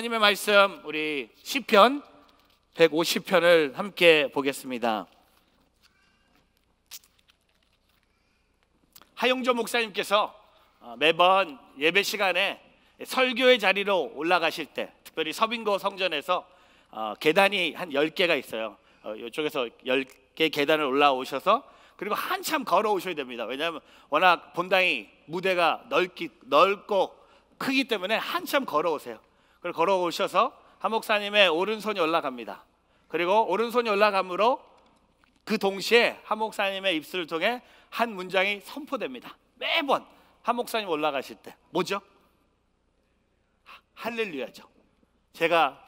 하나님의 말씀 우리 시편 150편을 함께 보겠습니다. 하용조 목사님께서 어, 매번 예배 시간에 설교의 자리로 올라가실 때 특별히 서빙고 성전에서 어, 계단이 한 10개가 있어요. 이쪽에서 어, 10개 계단을 올라오셔서 그리고 한참 걸어오셔야 됩니다. 왜냐하면 워낙 본당이 무대가 넓기, 넓고 크기 때문에 한참 걸어오세요. 그걸 걸어오셔서 한 목사님의 오른손이 올라갑니다. 그리고 오른손이 올라감으로 그 동시에 한 목사님의 입술을 통해 한 문장이 선포됩니다. 매번 한 목사님 올라가실 때 뭐죠? 할렐루야죠. 제가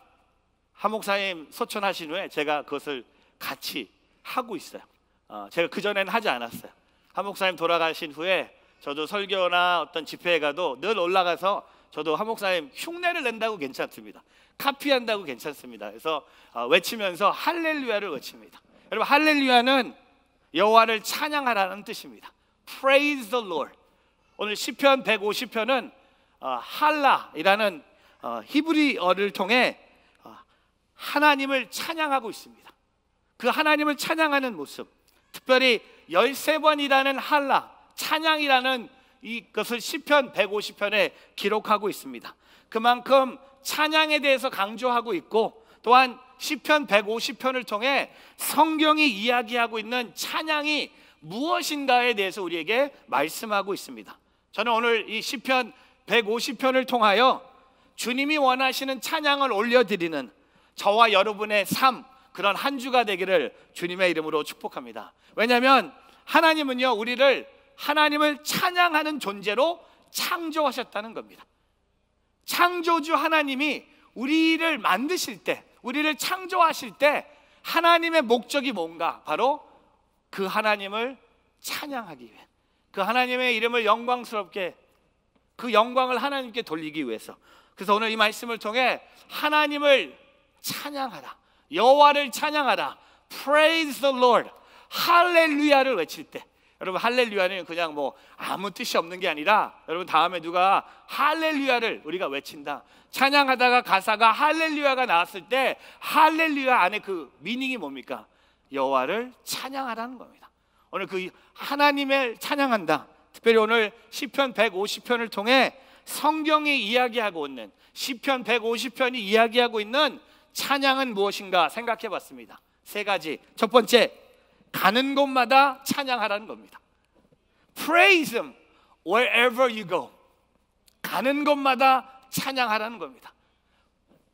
한 목사님 소천하신 후에 제가 그것을 같이 하고 있어요. 어, 제가 그 전에는 하지 않았어요. 한 목사님 돌아가신 후에 저도 설교나 어떤 집회에 가도 늘 올라가서 저도 한목사님 흉내를 낸다고 괜찮습니다. 카피한다고 괜찮습니다. 그래서 어, 외치면서 할렐루야를 외칩니다. 여러분 할렐루야는 여호와를 찬양하라는 뜻입니다. Praise the Lord. 오늘 시편 150편은 어, 할라이라는 어, 히브리어를 통해 하나님을 찬양하고 있습니다. 그 하나님을 찬양하는 모습, 특별히 13번이라는 할라, 찬양이라는 이것을 시편 150편에 기록하고 있습니다. 그만큼 찬양에 대해서 강조하고 있고 또한 시편 150편을 통해 성경이 이야기하고 있는 찬양이 무엇인가에 대해서 우리에게 말씀하고 있습니다. 저는 오늘 이 시편 150편을 통하여 주님이 원하시는 찬양을 올려드리는 저와 여러분의 삶 그런 한 주가 되기를 주님의 이름으로 축복합니다. 왜냐하 하나님은요 우리를 하나님을 찬양하는 존재로 창조하셨다는 겁니다. 창조주 하나님이 우리를 만드실 때, 우리를 창조하실 때 하나님의 목적이 뭔가? 바로 그 하나님을 찬양하기 위해. 그 하나님의 이름을 영광스럽게 그 영광을 하나님께 돌리기 위해서. 그래서 오늘 이 말씀을 통해 하나님을 찬양하라. 여호와를 찬양하라. Praise the Lord. 할렐루야를 외칠 때 여러분 할렐루야는 그냥 뭐 아무 뜻이 없는 게 아니라 여러분 다음에 누가 할렐루야를 우리가 외친다. 찬양하다가 가사가 할렐루야가 나왔을 때 할렐루야 안에 그 미닝이 뭡니까? 여호와를 찬양하라는 겁니다. 오늘 그 하나님을 찬양한다. 특별히 오늘 시편 150편을 통해 성경이 이야기하고 있는 시편 150편이 이야기하고 있는 찬양은 무엇인가 생각해 봤습니다. 세 가지. 첫 번째, 가는 곳마다 찬양하라는 겁니다. Praise Him wherever you go. 가는 곳마다 찬양하라는 겁니다.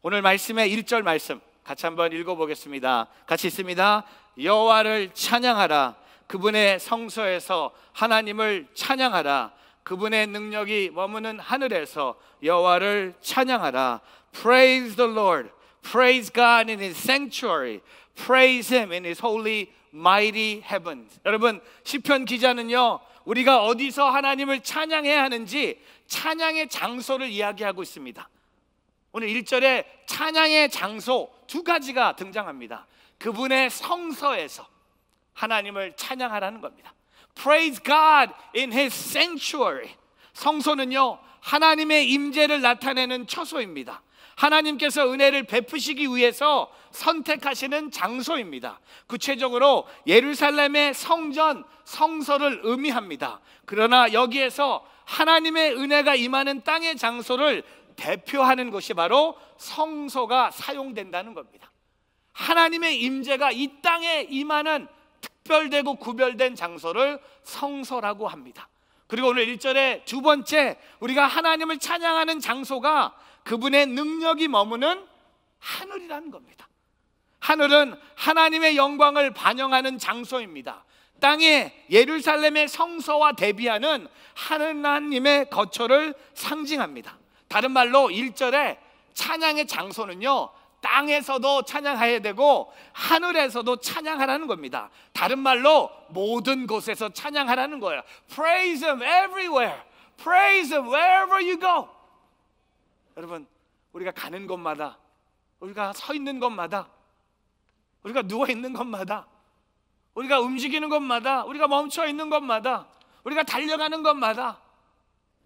오늘 말씀의 1절 말씀 같이 한번 읽어보겠습니다. 같이 있습니다. 여호와를 찬양하라. 그분의 성소에서 하나님을 찬양하라. 그분의 능력이 머무는 하늘에서 여호와를 찬양하라. Praise the Lord. Praise God in His sanctuary. Praise Him in His holy mighty heavens. 여러분 시편 기자는요 우리가 어디서 하나님을 찬양해야 하는지 찬양의 장소를 이야기하고 있습니다. 오늘 1절에 찬양의 장소 두 가지가 등장합니다. 그분의 성서에서 하나님을 찬양하라는 겁니다. Praise God in his sanctuary. 성소는요 하나님의 임재를 나타내는 처소입니다. 하나님께서 은혜를 베푸시기 위해서 선택하시는 장소입니다. 구체적으로 예루살렘의 성전, 성서를 의미합니다. 그러나 여기에서 하나님의 은혜가 임하는 땅의 장소를 대표하는 것이 바로 성소가 사용된다는 겁니다. 하나님의 임재가 이 땅에 임하는 특별되고 구별된 장소를 성서라고 합니다. 그리고 오늘 1절에 두 번째 우리가 하나님을 찬양하는 장소가 그분의 능력이 머무는 하늘이라는 겁니다. 하늘은 하나님의 영광을 반영하는 장소입니다. 땅에 예루살렘의 성서와 대비하는 하나님의 거처를 상징합니다. 다른 말로 1절에 찬양의 장소는요, 땅에서도 찬양해야 되고 하늘에서도 찬양하라는 겁니다. 다른 말로 모든 곳에서 찬양하라는 거예요. Praise him everywhere. Praise him wherever you go. 여러분 우리가 가는 곳마다 우리가 서 있는 곳마다 우리가 누워 있는 곳마다 우리가 움직이는 곳마다 우리가 멈춰 있는 곳마다 우리가 달려가는 곳마다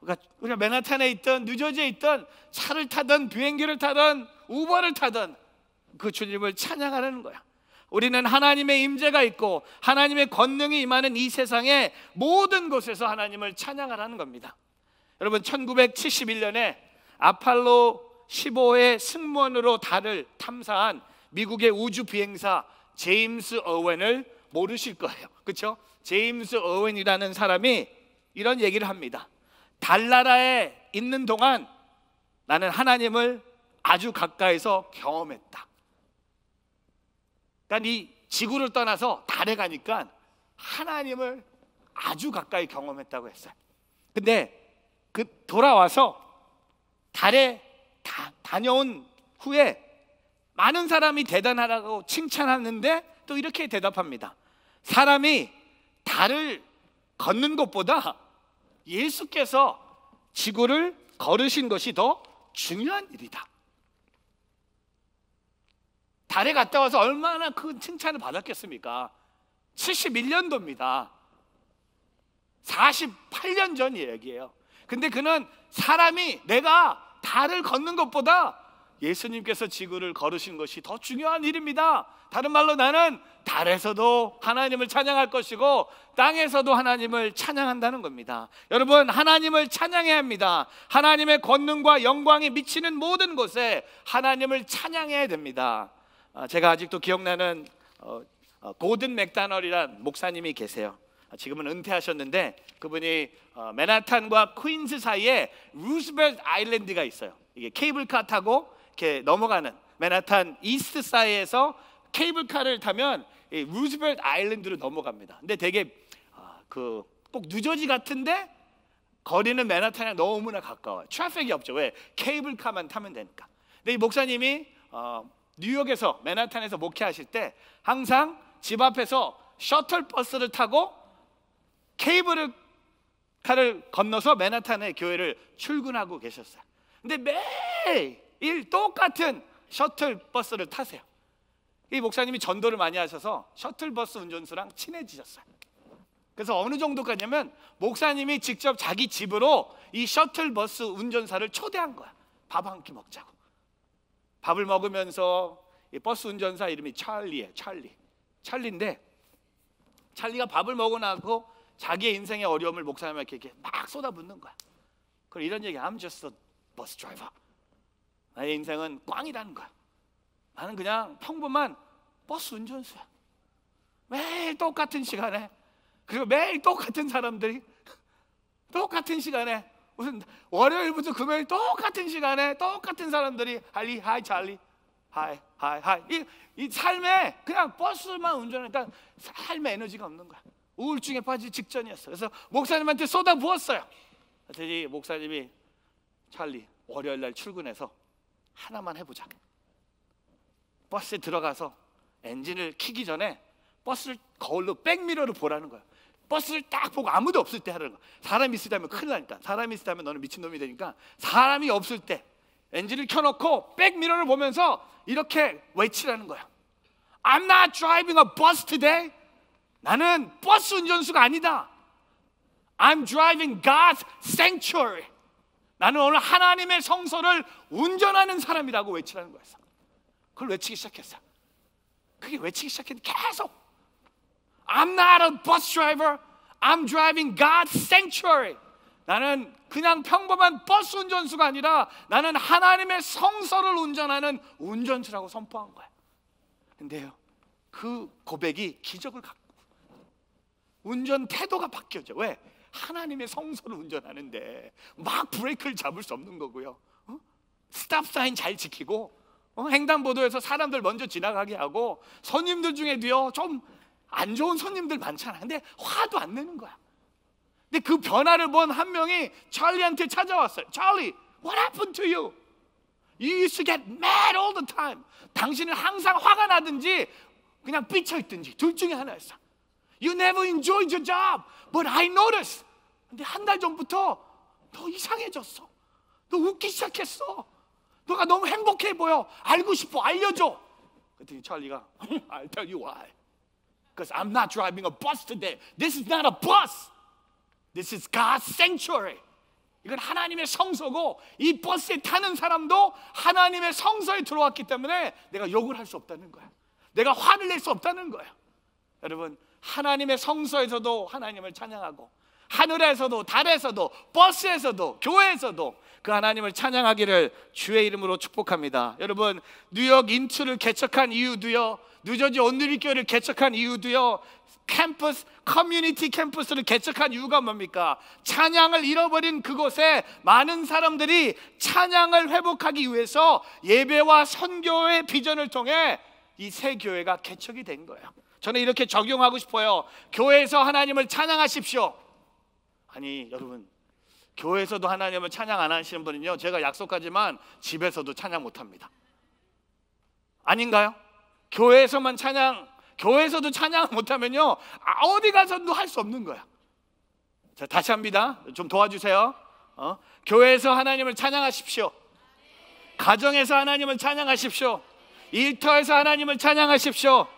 우리가, 우리가 맨하탄에 있던 뉴저지에 있던 차를 타던 비행기를 타던 우버를 타던 그 주님을 찬양하는 라 거야. 우리는 하나님의 임재가 있고 하나님의 권능이 임하는 이 세상의 모든 곳에서 하나님을 찬양하라는 겁니다. 여러분 1971년에 아팔로 15의 승무원으로 달을 탐사한 미국의 우주 비행사 제임스 어웬을 모르실 거예요. 그렇죠? 제임스 어웬이라는 사람이 이런 얘기를 합니다. 달나라에 있는 동안 나는 하나님을 아주 가까이서 경험했다. 그러니까 이 지구를 떠나서 달에 가니까 하나님을 아주 가까이 경험했다고 했어요. 근데 그 돌아와서 달에 다, 다녀온 후에 많은 사람이 대단하라고 칭찬하는데 또 이렇게 대답합니다. 사람이 달을 걷는 것보다 예수께서 지구를 걸으신 것이 더 중요한 일이다. 달에 갔다 와서 얼마나 큰 칭찬을 받았겠습니까? 71년도입니다. 48년 전 얘기예요. 근데 그는 사람이 내가 달을 걷는 것보다 예수님께서 지구를 걸으신 것이 더 중요한 일입니다. 다른 말로 나는 달에서도 하나님을 찬양할 것이고 땅에서도 하나님을 찬양한다는 겁니다. 여러분, 하나님을 찬양해야 합니다. 하나님의 권능과 영광이 미치는 모든 곳에 하나님을 찬양해야 됩니다. 아, 제가 아직도 기억나는 어, 어, 고든 맥다널이란 목사님이 계세요. 아, 지금은 은퇴하셨는데 그분이 어, 맨하탄과 퀸즈 사이에 루스벨트 아일랜드가 있어요. 이게 케이블카 타고 이렇게 넘어가는 맨하탄 이스트 사이에서 케이블카를 타면 루스벨트 아일랜드로 넘어갑니다. 근데 되게 아, 그꼭 뉴저지 같은데 거리는 맨하탄이랑 너무나 가까워요. 트래픽이 없죠. 왜? 케이블카만 타면 되니까. 근데 이 목사님이 어, 뉴욕에서 맨하탄에서 목회하실 때 항상 집 앞에서 셔틀버스를 타고 케이블을 카를 건너서 맨하탄의 교회를 출근하고 계셨어요. 근데 매일 똑같은 셔틀버스를 타세요. 이 목사님이 전도를 많이 하셔서 셔틀버스 운전수랑 친해지셨어요. 그래서 어느 정도까냐면 목사님이 직접 자기 집으로 이 셔틀버스 운전사를 초대한 거야. 밥 한 끼 먹자고. 밥을 먹으면서 이 버스 운전사 이름이 찰리예요. 찰리. 찰리인데 찰리가 밥을 먹고 나고 자기의 인생의 어려움을 목사님에게 이렇게 막 쏟아붓는 거야. 그리고 이런 얘기 I'm just a bus driver. 나의 인생은 꽝이라는 거야. 나는 그냥 평범한 버스 운전수야. 매일 똑같은 시간에 그리고 매일 똑같은 사람들이 똑같은 시간에 무슨 월요일부터 금요일 똑같은 시간에 똑같은 사람들이 할리 하이 찰리 하이 하이 하이 이, 이 삶에 그냥 버스만 운전하니까 그러니까 삶에 에너지가 없는 거야. 우울증에 빠지 직전이었어요. 그래서 목사님한테 쏟아 부었어요. 그랬더 목사님이 찰리 월요일 날 출근해서 하나만 해보자. 버스에 들어가서 엔진을 키기 전에 버스를 거울로 백미러로 보라는 거예요 버스를 딱 보고 아무도 없을 때 하라는 거야. 사람이 있으면 큰일 나니까. 사람이 있으면 너는 미친놈이 되니까 사람이 없을 때 엔진을 켜놓고 백미러를 보면서 이렇게 외치라는 거야. I'm not driving a bus today. 나는 버스 운전수가 아니다. I'm driving God's sanctuary. 나는 오늘 하나님의 성소를 운전하는 사람이라고 외치라는 거였어. 그걸 외치기 시작했어. 그게 외치기 시작했는데 계속 I'm not a bus driver. I'm driving God's sanctuary. 나는 그냥 평범한 버스 운전수가 아니라 나는 하나님의 성서를 운전하는 운전수라고 선포한 거야. 근데요. 그 고백이 기적을 갖고 운전 태도가 바뀌어져. 왜? 하나님의 성소를 운전하는데 막 브레이크를 잡을 수 없는 거고요. 어? 스탑 사인 잘 지키고 어? 횡단보도에서 사람들 먼저 지나가게 하고 손님들 중에도요 좀 안 좋은 손님들 많잖아. 근데 화도 안 내는 거야. 근데 그 변화를 본 한 명이 찰리한테 찾아왔어요. 찰리, what happened to you? You used to get mad all the time. 당신은 항상 화가 나든지 그냥 삐쳐 있든지 둘 중에 하나였어. You never enjoyed your job. But I noticed. 근데 한 달 전부터 너 이상해졌어. 너 웃기 시작했어. 너가 너무 행복해 보여. 알고 싶어. 알려줘. 그랬더니 찰리가 I'll tell you why. Because I'm not driving a bus today. This is not a bus. This is God's sanctuary. 이건 하나님의 성서고 이 버스에 타는 사람도 하나님의 성서에 들어왔기 때문에 내가 욕을 할 수 없다는 거야. 내가 화를 낼 수 없다는 거야. 여러분 하나님의 성소에서도 하나님을 찬양하고 하늘에서도 달에서도 버스에서도 교회에서도 그 하나님을 찬양하기를 주의 이름으로 축복합니다. 여러분 뉴욕 인출을 개척한 이유도요. 뉴저지 온누리 교회를 개척한 이유도요. 캠퍼스 커뮤니티 캠퍼스를 개척한 이유가 뭡니까? 찬양을 잃어버린 그곳에 많은 사람들이 찬양을 회복하기 위해서 예배와 선교의 비전을 통해 이 새 교회가 개척이 된 거예요. 저는 이렇게 적용하고 싶어요. 교회에서 하나님을 찬양하십시오. 아니, 여러분. 교회에서도 하나님을 찬양 안 하시는 분은요. 제가 약속하지만 집에서도 찬양 못 합니다. 아닌가요? 교회에서만 찬양, 교회에서도 찬양 못 하면요. 어디 가서도 할 수 없는 거야. 자, 다시 합니다. 좀 도와주세요. 어? 교회에서 하나님을 찬양하십시오. 가정에서 하나님을 찬양하십시오. 일터에서 하나님을 찬양하십시오.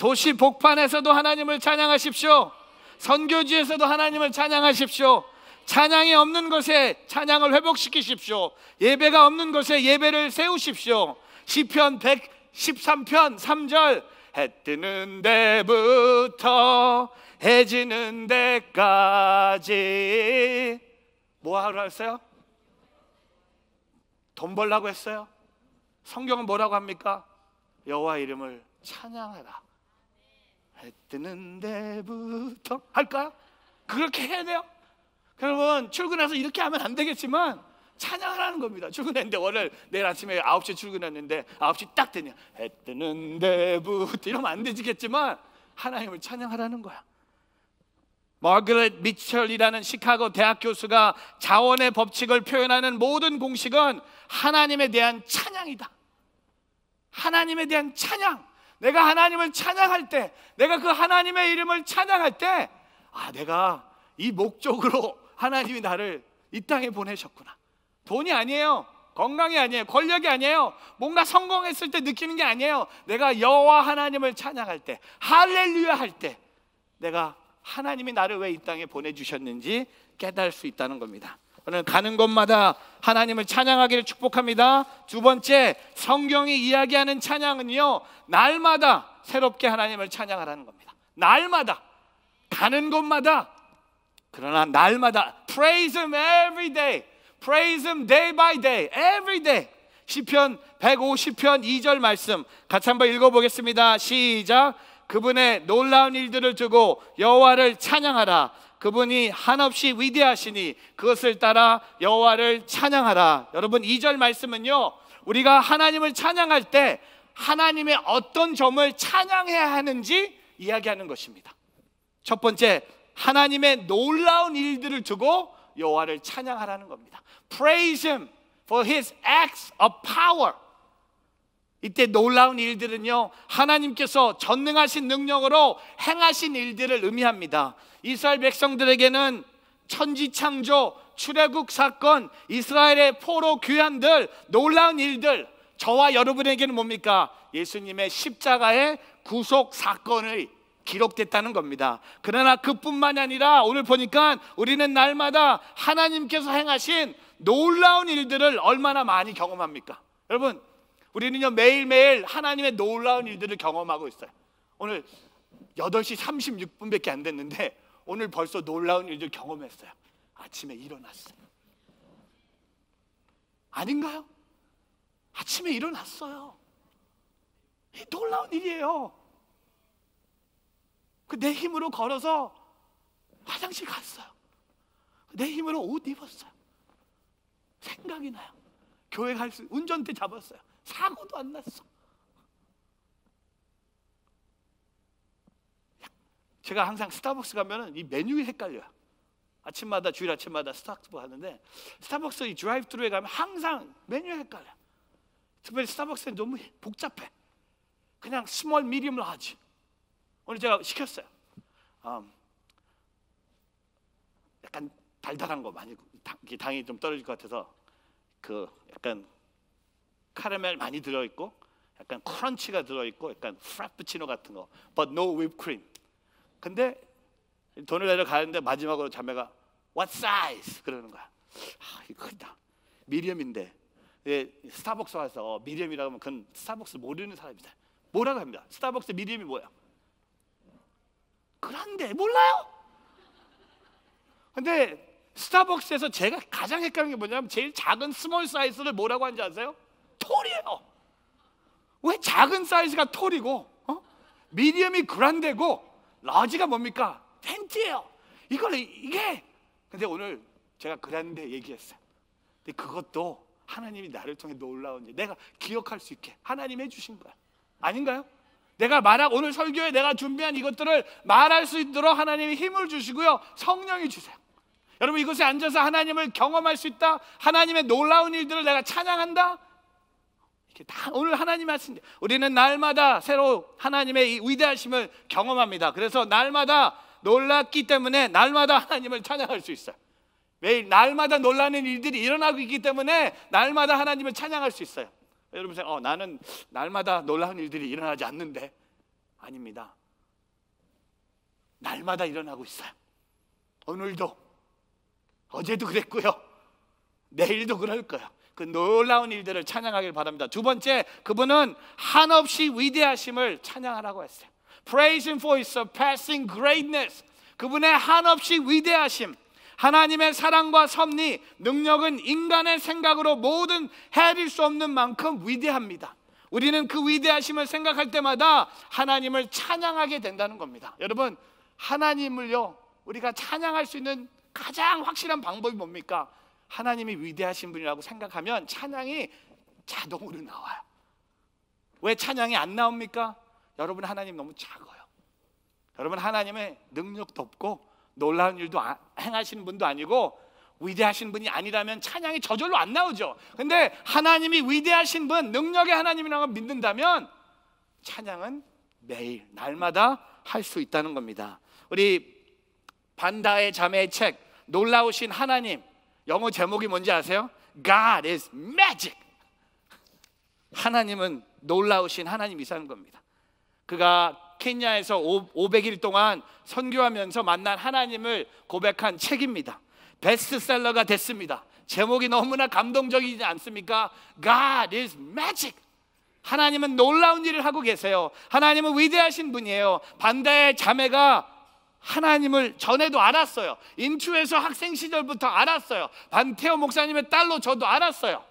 도시 복판에서도 하나님을 찬양하십시오. 선교지에서도 하나님을 찬양하십시오. 찬양이 없는 곳에 찬양을 회복시키십시오. 예배가 없는 곳에 예배를 세우십시오. 시편 113편 3절 해 뜨는 데부터 해 지는 데까지 뭐 하라고 했어요? 돈 벌라고 했어요? 성경은 뭐라고 합니까? 여호와 이름을 찬양하라. 해 뜨는 데부터 할까요? 그렇게 해야 돼요. 여러분 출근해서 이렇게 하면 안 되겠지만 찬양을 하는 겁니다. 출근했는데 월요일 내일 아침에 9시 출근했는데 9시 딱 되냐 해 뜨는 데부터 이러면 안되겠지만 하나님을 찬양하라는 거야. 마그렛 미첼이라는 시카고 대학 교수가 자원의 법칙을 표현하는 모든 공식은 하나님에 대한 찬양이다. 하나님에 대한 찬양. 내가 하나님을 찬양할 때, 내가 그 하나님의 이름을 찬양할 때, 아, 내가 이 목적으로 하나님이 나를 이 땅에 보내셨구나. 돈이 아니에요. 건강이 아니에요. 권력이 아니에요. 뭔가 성공했을 때 느끼는 게 아니에요. 내가 여호와 하나님을 찬양할 때, 할렐루야 할 때, 내가 하나님이 나를 왜 이 땅에 보내주셨는지 깨달을 수 있다는 겁니다. 저는 가는 곳마다 하나님을 찬양하기를 축복합니다. 두 번째, 성경이 이야기하는 찬양은요, 날마다 새롭게 하나님을 찬양하라는 겁니다. 날마다. 가는 곳마다. 그러나 날마다. Praise Him every day. Praise Him day by day. Every day. 시편 150편 2절 말씀 같이 한번 읽어보겠습니다. 시작. 그분의 놀라운 일들을 두고 여호와를 찬양하라. 그분이 한없이 위대하시니 그것을 따라 여호와를 찬양하라. 여러분 2절 말씀은요. 우리가 하나님을 찬양할 때 하나님의 어떤 점을 찬양해야 하는지 이야기하는 것입니다. 첫 번째, 하나님의 놀라운 일들을 두고 여호와를 찬양하라는 겁니다. Praise him for his acts of power. 이때 놀라운 일들은요, 하나님께서 전능하신 능력으로 행하신 일들을 의미합니다. 이스라엘 백성들에게는 천지 창조, 출애굽 사건, 이스라엘의 포로 귀환들, 놀라운 일들, 저와 여러분에게는 뭡니까? 예수님의 십자가의 구속 사건의 기록됐다는 겁니다. 그러나 그뿐만이 아니라 오늘 보니까 우리는 날마다 하나님께서 행하신 놀라운 일들을 얼마나 많이 경험합니까? 여러분, 우리는요 매일매일 하나님의 놀라운 일들을 경험하고 있어요. 오늘 8시 36분밖에 안 됐는데 오늘 벌써 놀라운 일들 경험했어요. 아침에 일어났어요. 아닌가요? 아침에 일어났어요. 놀라운 일이에요. 그 내 힘으로 걸어서 화장실 갔어요. 내 힘으로 옷 입었어요. 생각이 나요. 교회 갈 수, 운전대 잡았어요. 사고도 안 났어. 제가 항상 스타벅스 가면은 이 메뉴에 헷갈려요. 아침마다 주일 아침마다 스타벅스 하는데 스타벅스 이 드라이브 트루에 가면 항상 메뉴에 헷갈려. 특별히 스타벅스는 너무 복잡해. 그냥 스몰 미디움을 하지. 오늘 제가 시켰어요. 음, 약간 달달한 거 많이 당, 당이 좀 떨어질 것 같아서 그 약간 카라멜 많이 들어 있고 약간 크런치가 들어 있고 약간 프라푸치노 같은 거. But no whipped cream. 근데 돈을 내려 가는데 마지막으로 자매가 what size 그러는 거야. 아, 이거 크다. 미디엄인데 예, 스타벅스 와서 미디엄이라고 하면 그건 스타벅스 모르는 사람이다. 뭐라고 합니다. 스타벅스 미디엄이 뭐야? 그런데 몰라요? 근데 스타벅스에서 제가 가장 헷갈린게 뭐냐면 제일 작은 스몰 사이즈를 뭐라고 하는지 아세요? 톨이에요. 왜 작은 사이즈가 톨이고, 어? 미디엄이 그란데고, 라지가 뭡니까? 텐트예요. 이걸, 이게. 근데 오늘 제가 그란데 얘기했어요. 근데 그것도 하나님이 나를 통해 놀라운 일, 내가 기억할 수 있게 하나님 해주신 거야. 아닌가요? 내가 말하고 오늘 설교에 내가 준비한 이것들을 말할 수 있도록 하나님이 힘을 주시고요. 성령이 주세요. 여러분 이곳에 앉아서 하나님을 경험할 수 있다. 하나님의 놀라운 일들을 내가 찬양한다. 이게다 오늘 하나님 말씀 우리는 날마다 새로 하나님의 이 위대하심을 경험합니다. 그래서 날마다 놀랐기 때문에 날마다 하나님을 찬양할 수 있어요. 매일 날마다 놀라는 일들이 일어나고 있기 때문에 날마다 하나님을 찬양할 수 있어요. 여러분 생각, 어, 나는 날마다 놀라운 일들이 일어나지 않는데 아닙니다. 날마다 일어나고 있어요. 오늘도 어제도 그랬고요. 내일도 그럴 거예요. 그 놀라운 일들을 찬양하길 바랍니다. 두 번째, 그분은 한없이 위대하심을 찬양하라고 했어요. Praise him for his surpassing greatness. 그분의 한없이 위대하심. 하나님의 사랑과 섭리, 능력은 인간의 생각으로 모든 헤아릴 수 없는 만큼 위대합니다. 우리는 그 위대하심을 생각할 때마다 하나님을 찬양하게 된다는 겁니다. 여러분, 하나님을요, 우리가 찬양할 수 있는 가장 확실한 방법이 뭡니까? 하나님이 위대하신 분이라고 생각하면 찬양이 자동으로 나와요. 왜 찬양이 안 나옵니까? 여러분 하나님 너무 작아요. 여러분 하나님의 능력도 없고 놀라운 일도 아, 행하시는 분도 아니고 위대하신 분이 아니라면 찬양이 저절로 안 나오죠. 근데 하나님이 위대하신 분, 능력의 하나님이라고 믿는다면 찬양은 매일 날마다 할 수 있다는 겁니다. 우리 반다의 자매의 책 놀라우신 하나님 영어 제목이 뭔지 아세요? God is magic. 하나님은 놀라우신 하나님이사는 겁니다. 그가 케냐에서 500일 동안 선교하면서 만난 하나님을 고백한 책입니다. 베스트셀러가 됐습니다. 제목이 너무나 감동적이지 않습니까? God is magic. 하나님은 놀라운 일을 하고 계세요. 하나님은 위대하신 분이에요. 반대의 자매가 하나님을 전에도 알았어요. 인투에서 학생 시절부터 알았어요. 반태호 목사님의 딸로 저도 알았어요.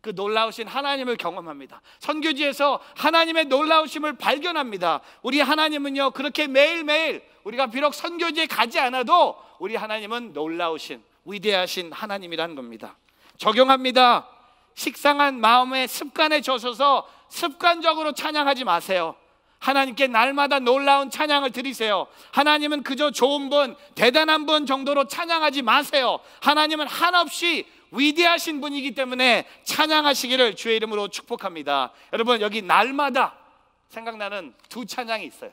그 놀라우신 하나님을 경험합니다. 선교지에서 하나님의 놀라우심을 발견합니다. 우리 하나님은요, 그렇게 매일매일 우리가 비록 선교지에 가지 않아도 우리 하나님은 놀라우신, 위대하신 하나님이라는 겁니다. 적용합니다. 식상한 마음의 습관에 젖어서 습관적으로 찬양하지 마세요. 하나님께 날마다 놀라운 찬양을 드리세요. 하나님은 그저 좋은 분, 대단한 분 정도로 찬양하지 마세요. 하나님은 한없이 위대하신 분이기 때문에 찬양하시기를 주의 이름으로 축복합니다. 여러분, 여기 날마다 생각나는 두 찬양이 있어요.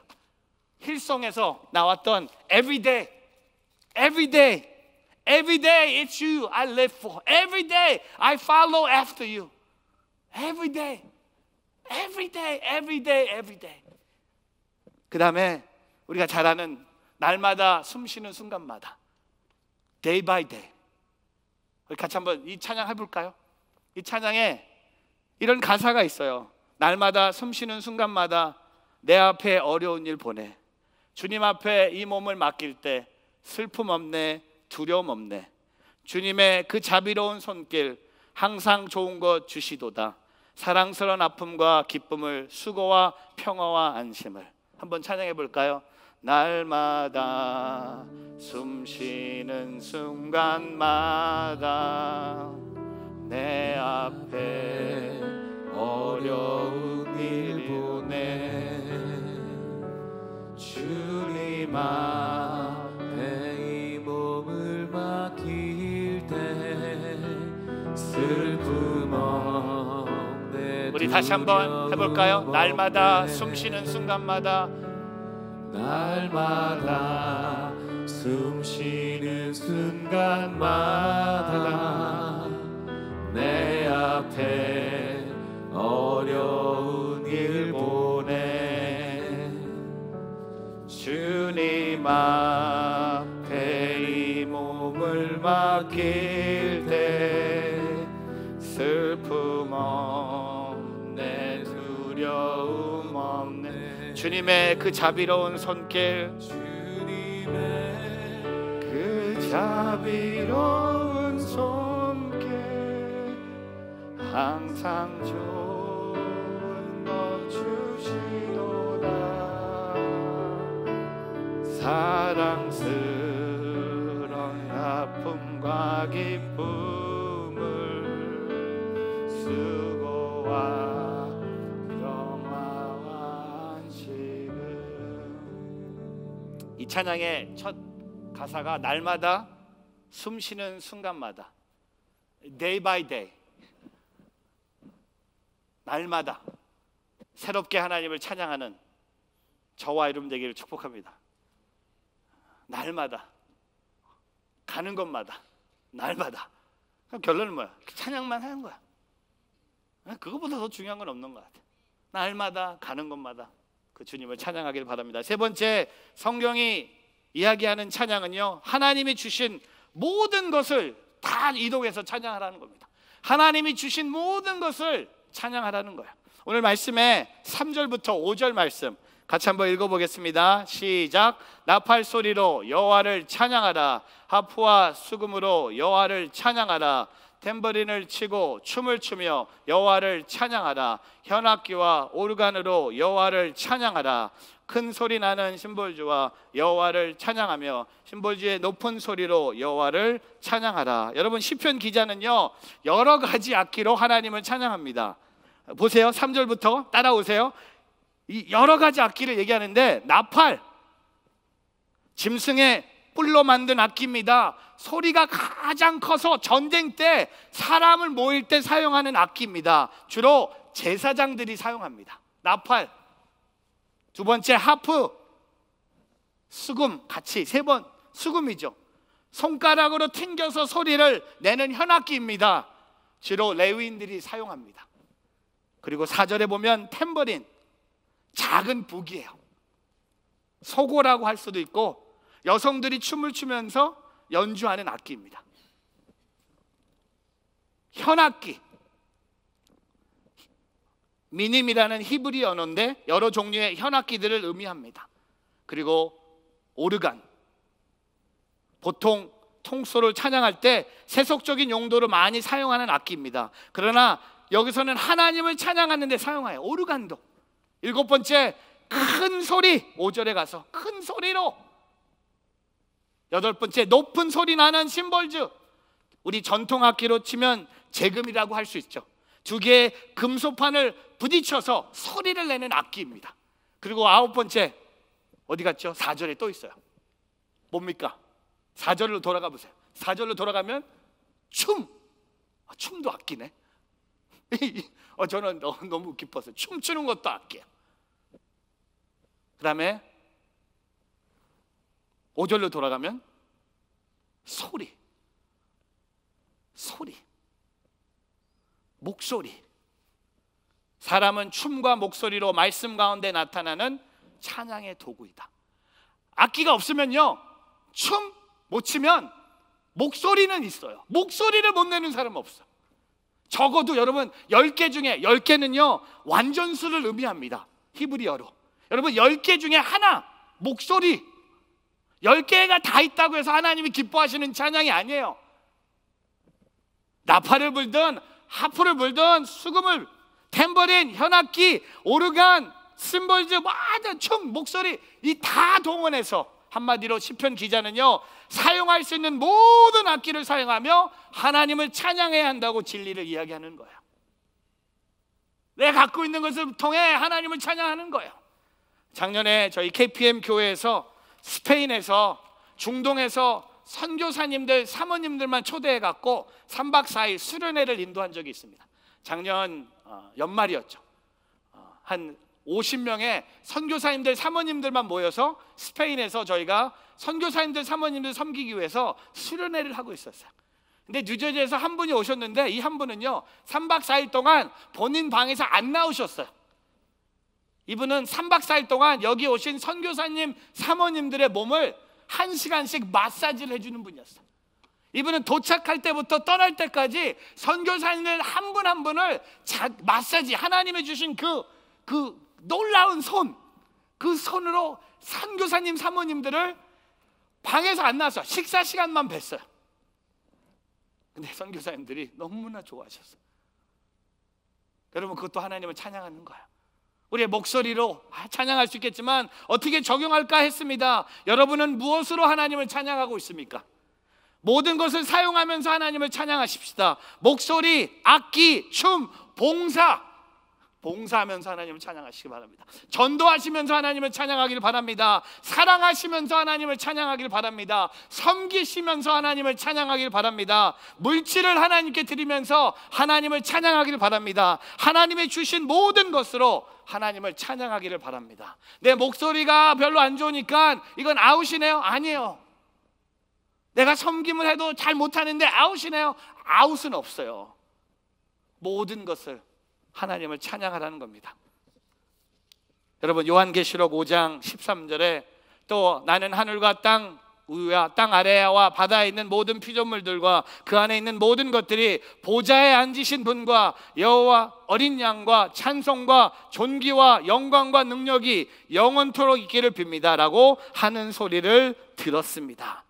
힐송에서 나왔던 Every Day, Every Day, Every Day It's You I Live For, Every Day I Follow After You, Every Day, Every Day, Every Day, Every Day. 그 다음에 우리가 잘 아는 날마다 숨 쉬는 순간마다 day by day 우리 같이 한번 이 찬양 해볼까요? 이 찬양에 이런 가사가 있어요 날마다 숨 쉬는 순간마다 내 앞에 어려운 일 보내 주님 앞에 이 몸을 맡길 때 슬픔 없네 두려움 없네 주님의 그 자비로운 손길 항상 좋은 것 주시도다 사랑스러운 아픔과 기쁨을 수고와 평화와 안심을 한번 찬양해 볼까요? 날마다 숨 쉬는 순간마다 내 앞에 어려운 일 보내 주님 앞 다시 한번 해볼까요? 날마다 숨쉬는 순간마다 날마다 숨쉬는 순간마다 내 앞에 주님의 그 자비로운 손길 주님의 그 자비로운 손길 항상 좋은 것 주시도다 사랑스러운 아픔과 기쁨 찬양의 첫 가사가 날마다 숨 쉬는 순간마다 day by day 날마다 새롭게 하나님을 찬양하는 저와 이름 되기를 축복합니다. 날마다 가는 것마다 날마다 그러니까 결론은 뭐야? 찬양만 하는 거야. 그거보다더 중요한 건 없는 것 같아. 날마다 가는 것마다 그 주님을 찬양하길 바랍니다. 세 번째 성경이 이야기하는 찬양은요. 하나님이 주신 모든 것을 다 이동해서 찬양하라는 겁니다. 하나님이 주신 모든 것을 찬양하라는 거야. 오늘 말씀에 3절부터 5절 말씀 같이 한번 읽어보겠습니다. 시작. 나팔 소리로 여호와를 찬양하라. 하프와 수금으로 여호와를 찬양하라. 탬버린을 치고 춤을 추며 여호와를 찬양하라 현악기와 오르간으로 여호와를 찬양하라 큰 소리 나는 심벌주와 여호와를 찬양하며 심벌주의 높은 소리로 여호와를 찬양하라 여러분 시편 기자는요 여러 가지 악기로 하나님을 찬양합니다 보세요 3절부터 따라오세요 이 여러 가지 악기를 얘기하는데 나팔 짐승의 뿔로 만든 악기입니다. 소리가 가장 커서 전쟁 때 사람을 모일 때 사용하는 악기입니다. 주로 제사장들이 사용합니다. 나팔. 두 번째 하프. 수금 같이 세 번 수금이죠. 손가락으로 튕겨서 소리를 내는 현악기입니다. 주로 레위인들이 사용합니다. 그리고 사절에 보면 탬버린 작은 북이에요. 소고라고 할 수도 있고 여성들이 춤을 추면서 연주하는 악기입니다. 현악기. 미님이라는 히브리 언어인데 여러 종류의 현악기들을 의미합니다. 그리고 오르간. 보통 통소를 찬양할 때 세속적인 용도로 많이 사용하는 악기입니다. 그러나 여기서는 하나님을 찬양하는데 사용해요. 오르간도. 일곱 번째 큰 소리 5절에 가서 큰 소리로 여덟 번째 높은 소리 나는 심벌즈 우리 전통 악기로 치면 재금이라고 할 수 있죠. 두 개의 금소판을 부딪혀서 소리를 내는 악기입니다. 그리고 아홉 번째 어디 갔죠? 사절에또 있어요. 뭡니까? 사절로 돌아가 보세요. 사절로 돌아가면 춤. 아, 춤도 악기네. 어, 저는 너무 기뻐서 춤추는 것도 악기요 그다음에 오절로 돌아가면 소리, 소리, 목소리. 사람은 춤과 목소리로 말씀 가운데 나타나는 찬양의 도구이다. 악기가 없으면요, 춤 못치면 목소리는 있어요. 목소리를 못 내는 사람 없어. 적어도 여러분 10개 중에 10개는요, 완전수를 의미합니다. 히브리어로. 여러분 10개 중에 하나, 목소리, 열 개가 다 있다고 해서 하나님이 기뻐하시는 찬양이 아니에요. 나팔을 불든 하프를 불든 수금을 탬버린, 현악기, 오르간, 심벌즈 모든 춤, 목소리 이 다 동원해서 한마디로 시편 기자는요 사용할 수 있는 모든 악기를 사용하며 하나님을 찬양해야 한다고 진리를 이야기하는 거야. 내 갖고 있는 것을 통해 하나님을 찬양하는 거예요. 작년에 저희 KPM 교회에서 스페인에서 중동에서 선교사님들 사모님들만 초대해 갖고 3박 4일 수련회를 인도한 적이 있습니다. 작년 어, 연말이었죠. 어, 한 50명의 선교사님들 사모님들만 모여서 스페인에서 저희가 선교사님들 사모님들 섬기기 위해서 수련회를 하고 있었어요. 근데 뉴저지에서 한 분이 오셨는데 이 한 분은요. 3박 4일 동안 본인 방에서 안 나오셨어요. 이분은 3박 4일 동안 여기 오신 선교사님, 사모님들의 몸을 한 시간씩 마사지를 해주는 분이었어요. 이분은 도착할 때부터 떠날 때까지 선교사님을 한분 한 분을 자, 마사지, 하나님이 주신 그, 그 놀라운 손, 그 손으로 선교사님, 사모님들을 방에서 안 나와서 식사 시간만 뵀어요. 근데 선교사님들이 너무나 좋아하셨어요. 여러분, 그것도 하나님을 찬양하는 거야. 우리의 목소리로 아, 찬양할 수 있겠지만 어떻게 적용할까 했습니다. 여러분은 무엇으로 하나님을 찬양하고 있습니까? 모든 것을 사용하면서 하나님을 찬양하십시다. 목소리, 악기, 춤, 봉사. 봉사하면서 하나님을 찬양하시기 바랍니다. 전도하시면서 하나님을 찬양하기를 바랍니다. 사랑하시면서 하나님을 찬양하기를 바랍니다. 섬기시면서 하나님을 찬양하기를 바랍니다. 물질을 하나님께 드리면서 하나님을 찬양하기를 바랍니다. 하나님의 주신 모든 것으로 하나님을 찬양하기를 바랍니다. 내 목소리가 별로 안 좋으니까 이건 아웃이네요? 아니에요. 내가 섬김을 해도 잘 못하는데 아웃이네요? 아웃은 없어요. 모든 것을 하나님을 찬양하라는 겁니다. 여러분 요한계시록 5장 13절에 또 나는 하늘과 땅 우유와 땅 아래와 바다에 있는 모든 피조물들과 그 안에 있는 모든 것들이 보좌에 앉으신 분과 여호와 어린 양과 찬송과 존귀와 영광과 능력이 영원토록 있기를 빕니다라고 하는 소리를 들었습니다.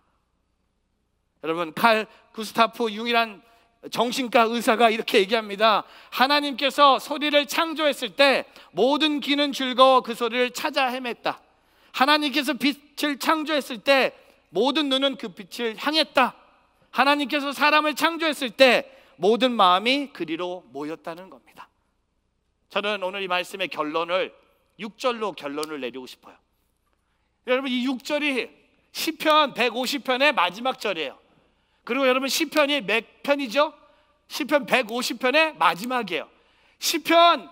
여러분 칼 구스타프 융이란 정신과 의사가 이렇게 얘기합니다. 하나님께서 소리를 창조했을 때 모든 귀는 즐거워 그 소리를 찾아 헤맸다. 하나님께서 빛을 창조했을 때 모든 눈은 그 빛을 향했다. 하나님께서 사람을 창조했을 때 모든 마음이 그리로 모였다는 겁니다. 저는 오늘 이 말씀의 결론을 6절로 결론을 내리고 싶어요. 여러분 이 6절이 시편 150편의 마지막 절이에요. 그리고 여러분 시편이 몇 편이죠? 시편 150편의 마지막이에요. 시편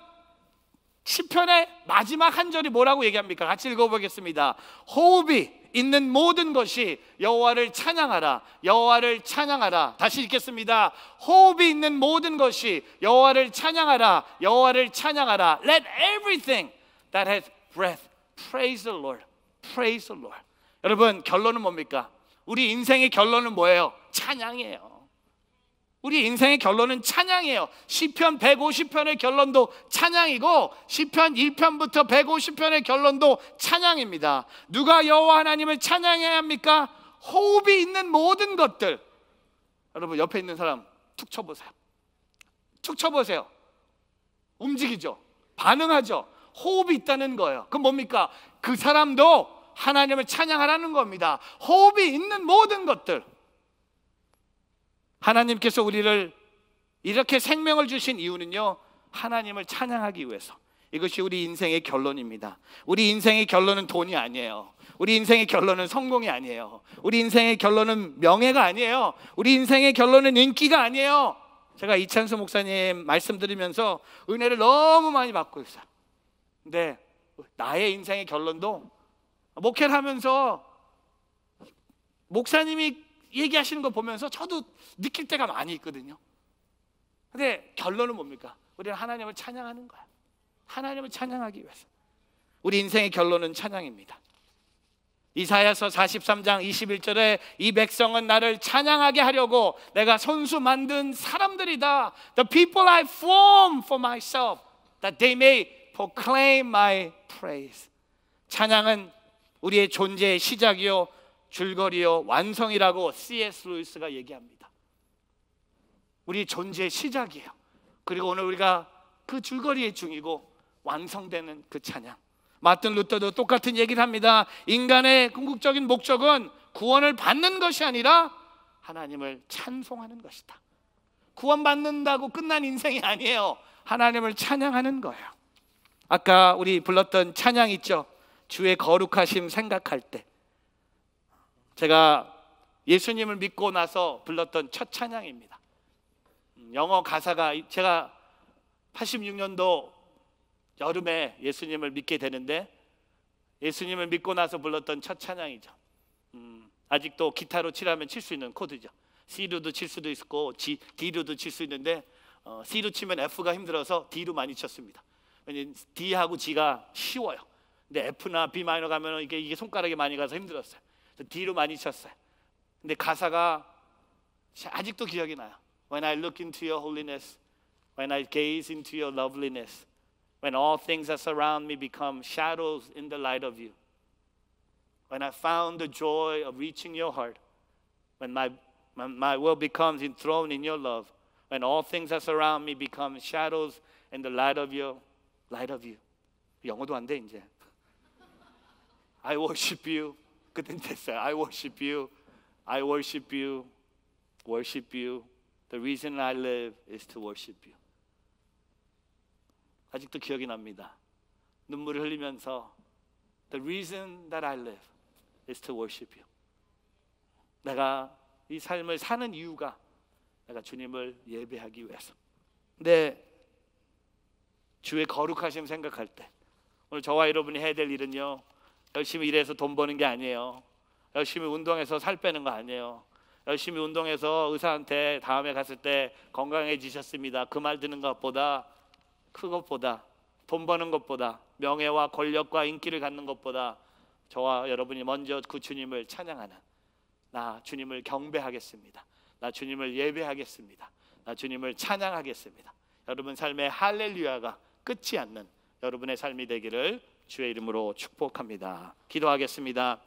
시편의 마지막 한 절이 뭐라고 얘기합니까? 같이 읽어보겠습니다. 호흡이 있는 모든 것이 여호와를 찬양하라. 여호와를 찬양하라. 다시 읽겠습니다. 호흡이 있는 모든 것이 여호와를 찬양하라. 여호와를 찬양하라. Let everything that has breath praise the Lord. Praise the Lord. 여러분 결론은 뭡니까? 우리 인생의 결론은 뭐예요? 찬양이에요. 우리 인생의 결론은 찬양이에요. 시편 150편의 결론도 찬양이고 시편 1편부터 150편의 결론도 찬양입니다. 누가 여호와 하나님을 찬양해야 합니까? 호흡이 있는 모든 것들. 여러분 옆에 있는 사람 툭 쳐보세요. 툭 쳐보세요. 움직이죠. 반응하죠. 호흡이 있다는 거예요. 그 뭡니까? 그 사람도 하나님을 찬양하라는 겁니다. 호흡이 있는 모든 것들. 하나님께서 우리를 이렇게 생명을 주신 이유는요, 하나님을 찬양하기 위해서. 이것이 우리 인생의 결론입니다. 우리 인생의 결론은 돈이 아니에요. 우리 인생의 결론은 성공이 아니에요. 우리 인생의 결론은 명예가 아니에요. 우리 인생의 결론은 인기가 아니에요. 제가 이찬수 목사님 말씀 드리면서 은혜를 너무 많이 받고 있어요. 근데 나의 인생의 결론도 목회를 하면서 목사님이 얘기하시는 거 보면서 저도 느낄 때가 많이 있거든요. 근데 결론은 뭡니까? 우리는 하나님을 찬양하는 거야. 하나님을 찬양하기 위해서. 우리 인생의 결론은 찬양입니다. 이사야서 43장 21절에 이 백성은 나를 찬양하게 하려고 내가 손수 만든 사람들이다. The people I form for myself that they may proclaim my praise. 찬양은 우리의 존재의 시작이요 줄거리요 완성이라고 C.S. 루이스가 얘기합니다. 우리 존재의 시작이에요. 그리고 오늘 우리가 그 줄거리의 중이고 완성되는 그 찬양. 마틴 루터도 똑같은 얘기를 합니다. 인간의 궁극적인 목적은 구원을 받는 것이 아니라 하나님을 찬송하는 것이다. 구원받는다고 끝난 인생이 아니에요. 하나님을 찬양하는 거예요. 아까 우리 불렀던 찬양 있죠. 주의 거룩하심 생각할 때 제가 예수님을 믿고 나서 불렀던 첫 찬양입니다. 음, 영어 가사가 제가 86년도 여름에 예수님을 믿게 되는데 예수님을 믿고 나서 불렀던 첫 찬양이죠. 음, 아직도 기타로 치라면 칠 수 있는 코드죠. C로도 칠 수도 있고 G, D로도 칠 수 있는데 어, C로 치면 F가 힘들어서 D로 많이 쳤습니다. 왜냐면 D하고 G가 쉬워요. 근데 F나 B 마이너 가면 이게, 이게 손가락이 많이 가서 힘들었어요. 뒤로 많이 쳤어요. 근데 가사가 아직도 기억이 나요. When I look into your holiness, when I gaze into your loveliness, when all things that surround me become shadows in the light of you, when I found the joy of reaching your heart, when my, my, my will becomes enthroned in your love, when all things that surround me become shadows in the light of your light of you. 영어도 안돼 이제. I worship you. 그땐 됐어요. I worship you. I worship you. Worship you. The reason I live is to worship you. 아직도 기억이 납니다. 눈물을 흘리면서 The reason that I live is to worship you. 내가 이 삶을 사는 이유가 내가 주님을 예배하기 위해서. 근데 주의 거룩하심 생각할 때 오늘 저와 여러분이 해야 될 일은요. 열심히 일해서 돈 버는 게 아니에요. 열심히 운동해서 살 빼는 거 아니에요. 열심히 운동해서 의사한테 다음에 갔을 때 건강해지셨습니다. 그 말 듣는 것보다 그것보다 돈 버는 것보다 명예와 권력과 인기를 갖는 것보다 저와 여러분이 먼저 그 주님을 찬양하는 나 주님을 경배하겠습니다. 나 주님을 예배하겠습니다. 나 주님을 찬양하겠습니다. 여러분 삶의 할렐루야가 끝이 않는 여러분의 삶이 되기를 주의 이름으로 축복합니다. 기도하겠습니다.